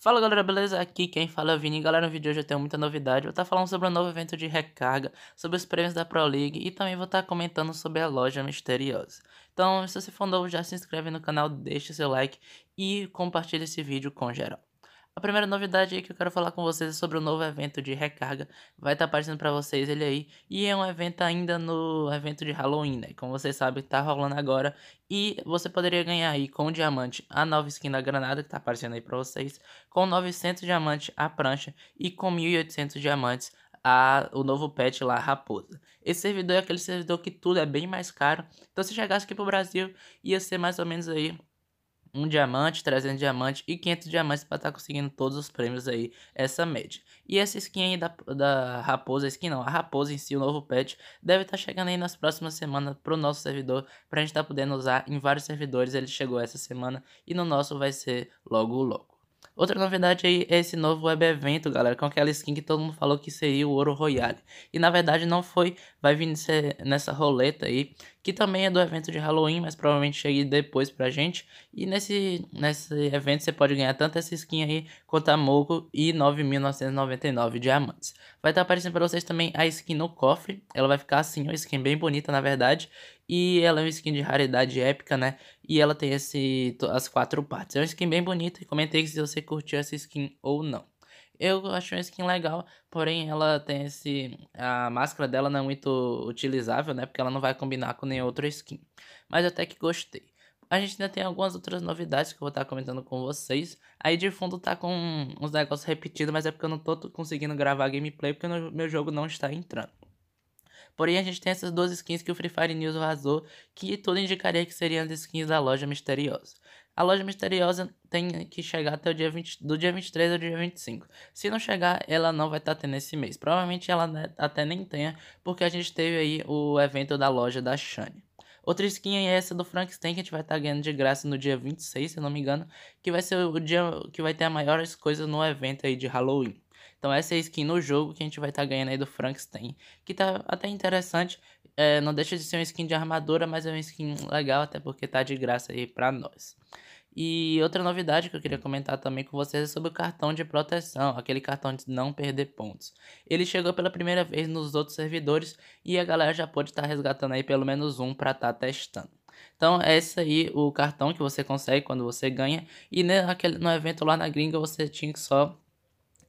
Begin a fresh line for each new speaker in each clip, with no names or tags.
Fala galera, beleza? Aqui quem fala é o Vini. Galera, no vídeo de hoje eu tenho muita novidade. Vou estar tá falando sobre o um novo evento de recarga, sobre os prêmios da Pro League e também vou estar tá comentando sobre a loja misteriosa. Então, se você for novo, já se inscreve no canal, deixa seu like e compartilha esse vídeo com geral. A primeira novidade que eu quero falar com vocês é sobre o novo evento de recarga. Vai estar tá aparecendo para vocês ele aí. E é um evento ainda no evento de Halloween, né? Como vocês sabem, tá rolando agora. E você poderia ganhar aí com o diamante a nova skin da granada, que tá aparecendo aí para vocês. Com 900 diamantes a prancha e com 1800 diamantes a, o novo pet lá, Raposa. Esse servidor é aquele servidor que tudo é bem mais caro. Então se chegasse aqui pro Brasil, ia ser mais ou menos aí 1 diamante, 300 diamantes e 500 diamantes para estar tá conseguindo todos os prêmios aí, essa média. E essa skin aí da, da raposa, a skin não, a raposa em si, o novo patch, deve estar tá chegando aí nas próximas semanas pro nosso servidor, para a gente estar tá podendo usar em vários servidores, ele chegou essa semana e no nosso vai ser logo logo. Outra novidade aí é esse novo web evento, galera, com aquela skin que todo mundo falou que seria o Ouro Royale. E na verdade não foi, vai vir nessa roleta aí, que também é do evento de Halloween, mas provavelmente chegue depois pra gente. E nesse, nesse evento você pode ganhar tanto essa skin aí, quanto a Mogo e 9.999 diamantes. Vai estar tá aparecendo pra vocês também a skin no cofre, ela vai ficar assim, uma skin bem bonita na verdade. E ela é uma skin de raridade épica, né? E ela tem esse, as quatro partes. É uma skin bem bonita. E comentei se você curtiu essa skin ou não. Eu achei uma skin legal, porém ela tem esse. A máscara dela não é muito utilizável, né? Porque ela não vai combinar com nenhuma outra skin. Mas até que gostei. A gente ainda tem algumas outras novidades que eu vou estar tá comentando com vocês. Aí de fundo tá com uns negócios repetidos, mas é porque eu não tô conseguindo gravar gameplay porque meu jogo não está entrando. Porém, a gente tem essas duas skins que o Free Fire News vazou, que tudo indicaria que seriam as skins da loja misteriosa. A loja misteriosa tem que chegar até o dia 20, do dia 23 ao dia 25. Se não chegar, ela não vai estar tá tendo esse mês. Provavelmente ela é, até nem tenha, porque a gente teve aí o evento da loja da Shane. Outra skin é essa do Frankenstein que a gente vai estar tá ganhando de graça no dia 26, se não me engano, que vai ser o dia que vai ter as maiores coisas no evento aí de Halloween. Então essa é a skin no jogo que a gente vai estar tá ganhando aí do Frankenstein, que tá até interessante, é, não deixa de ser uma skin de armadura, mas é uma skin legal, até porque tá de graça aí pra nós. E outra novidade que eu queria comentar também com vocês é sobre o cartão de proteção, aquele cartão de não perder pontos. Ele chegou pela primeira vez nos outros servidores e a galera já pode estar tá resgatando aí pelo menos um para estar tá testando. Então, é esse aí o cartão que você consegue quando você ganha. E né, no evento lá na gringa, você tinha que só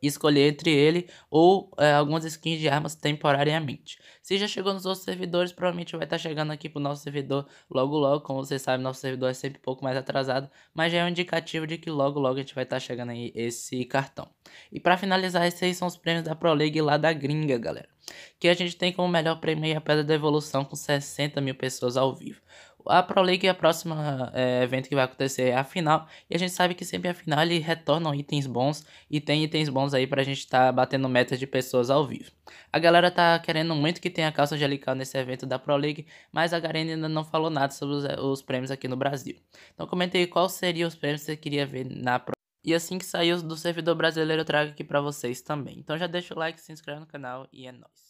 e escolher entre ele ou é, algumas skins de armas temporariamente. Se já chegou nos outros servidores, provavelmente vai estar tá chegando aqui pro nosso servidor logo logo. Como vocês sabem, nosso servidor é sempre um pouco mais atrasado, mas já é um indicativo de que logo logo a gente vai estar tá chegando aí esse cartão. E para finalizar, esses são os prêmios da Pro League lá da gringa, galera que a gente tem como melhor prêmio a Pedra da Evolução com 60 mil pessoas ao vivo. A Pro League é a próxima é, evento que vai acontecer é a final. E a gente sabe que sempre a final ele retornam itens bons. E tem itens bons aí pra gente tá batendo metas de pessoas ao vivo. A galera tá querendo muito que tenha calça angelical nesse evento da Pro League. Mas a Garena ainda não falou nada sobre os, os prêmios aqui no Brasil. Então comente aí quais seriam os prêmios que você queria ver na Pro e assim que sair do servidor brasileiro, eu trago aqui para vocês também. Então já deixa o like, se inscreve no canal e é nóis.